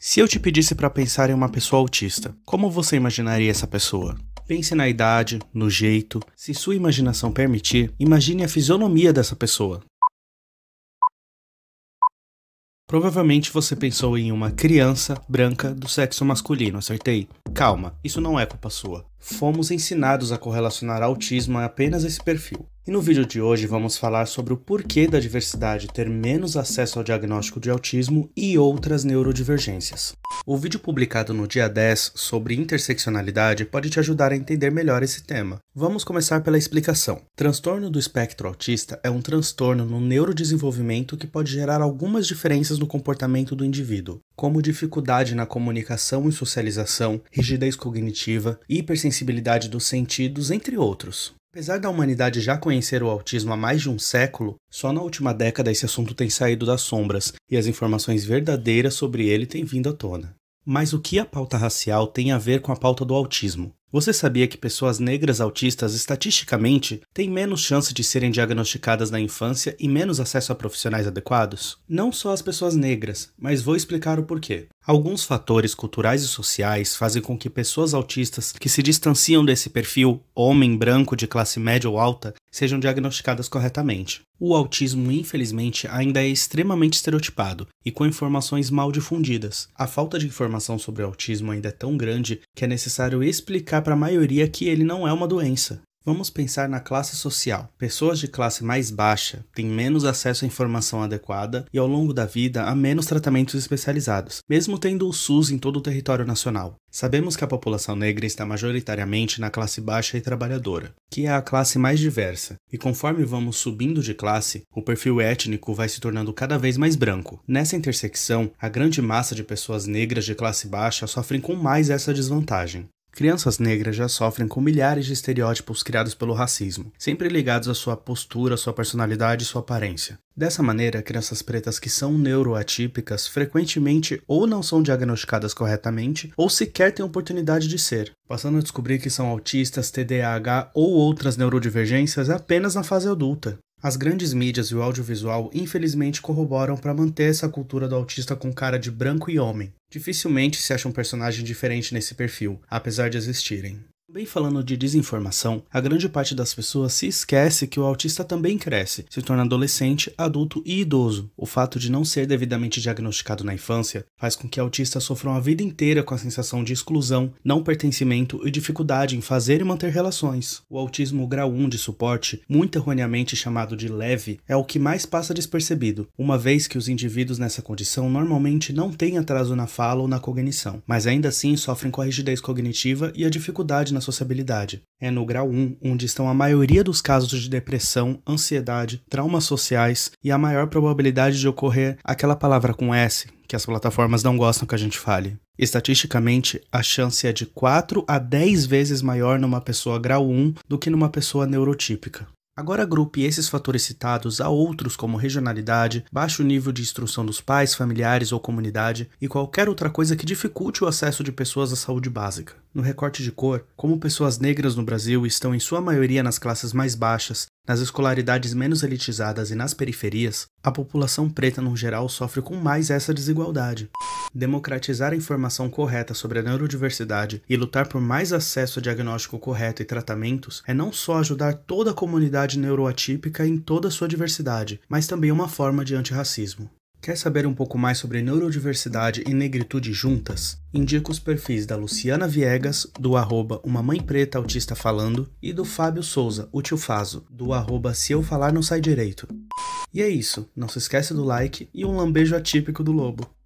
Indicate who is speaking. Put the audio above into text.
Speaker 1: Se eu te pedisse para pensar em uma pessoa autista, como você imaginaria essa pessoa? Pense na idade, no jeito, se sua imaginação permitir, imagine a fisionomia dessa pessoa. Provavelmente você pensou em uma criança branca do sexo masculino, acertei? Calma, isso não é culpa sua. Fomos ensinados a correlacionar autismo a apenas esse perfil. E no vídeo de hoje vamos falar sobre o porquê da diversidade ter menos acesso ao diagnóstico de autismo e outras neurodivergências. O vídeo publicado no dia 10 sobre interseccionalidade pode te ajudar a entender melhor esse tema. Vamos começar pela explicação. Transtorno do espectro autista é um transtorno no neurodesenvolvimento que pode gerar algumas diferenças no comportamento do indivíduo, como dificuldade na comunicação e socialização, rigidez cognitiva, hipersensibilidade dos sentidos, entre outros. Apesar da humanidade já conhecer o autismo há mais de um século, só na última década esse assunto tem saído das sombras e as informações verdadeiras sobre ele têm vindo à tona. Mas o que a pauta racial tem a ver com a pauta do autismo? Você sabia que pessoas negras autistas estatisticamente têm menos chance de serem diagnosticadas na infância e menos acesso a profissionais adequados? Não só as pessoas negras, mas vou explicar o porquê. Alguns fatores culturais e sociais fazem com que pessoas autistas que se distanciam desse perfil homem branco de classe média ou alta sejam diagnosticadas corretamente. O autismo, infelizmente, ainda é extremamente estereotipado e com informações mal difundidas. A falta de informação sobre o autismo ainda é tão grande que é necessário explicar para a maioria que ele não é uma doença Vamos pensar na classe social. Pessoas de classe mais baixa têm menos acesso à informação adequada e, ao longo da vida, há menos tratamentos especializados, mesmo tendo o SUS em todo o território nacional. Sabemos que a população negra está majoritariamente na classe baixa e trabalhadora, que é a classe mais diversa, e conforme vamos subindo de classe, o perfil étnico vai se tornando cada vez mais branco. Nessa intersecção, a grande massa de pessoas negras de classe baixa sofrem com mais essa desvantagem. Crianças negras já sofrem com milhares de estereótipos criados pelo racismo, sempre ligados à sua postura, sua personalidade e sua aparência. Dessa maneira, crianças pretas que são neuroatípicas frequentemente ou não são diagnosticadas corretamente ou sequer têm oportunidade de ser, passando a descobrir que são autistas, TDAH ou outras neurodivergências apenas na fase adulta. As grandes mídias e o audiovisual infelizmente corroboram para manter essa cultura do autista com cara de branco e homem. Dificilmente se acha um personagem diferente nesse perfil, apesar de existirem. Também falando de desinformação, a grande parte das pessoas se esquece que o autista também cresce, se torna adolescente, adulto e idoso. O fato de não ser devidamente diagnosticado na infância faz com que autistas sofram a vida inteira com a sensação de exclusão, não pertencimento e dificuldade em fazer e manter relações. O autismo grau 1 de suporte, muito erroneamente chamado de leve, é o que mais passa despercebido, uma vez que os indivíduos nessa condição normalmente não têm atraso na fala ou na cognição, mas ainda assim sofrem com a rigidez cognitiva e a dificuldade na sociabilidade. É no grau 1 onde estão a maioria dos casos de depressão, ansiedade, traumas sociais e a maior probabilidade de ocorrer aquela palavra com S que as plataformas não gostam que a gente fale. Estatisticamente, a chance é de 4 a 10 vezes maior numa pessoa grau 1 do que numa pessoa neurotípica. Agora agrupe esses fatores citados a outros como regionalidade, baixo nível de instrução dos pais, familiares ou comunidade e qualquer outra coisa que dificulte o acesso de pessoas à saúde básica no recorte de cor, como pessoas negras no Brasil estão em sua maioria nas classes mais baixas, nas escolaridades menos elitizadas e nas periferias, a população preta no geral sofre com mais essa desigualdade. Democratizar a informação correta sobre a neurodiversidade e lutar por mais acesso a diagnóstico correto e tratamentos é não só ajudar toda a comunidade neuroatípica em toda a sua diversidade, mas também uma forma de antirracismo. Quer saber um pouco mais sobre neurodiversidade e negritude juntas? Indico os perfis da Luciana Viegas, do arroba Uma Mãe Preta Autista Falando, e do Fábio Souza, o Tio Faso, do arroba Se Eu Falar Não Sai Direito. E é isso, não se esqueça do like e um lambejo atípico do lobo.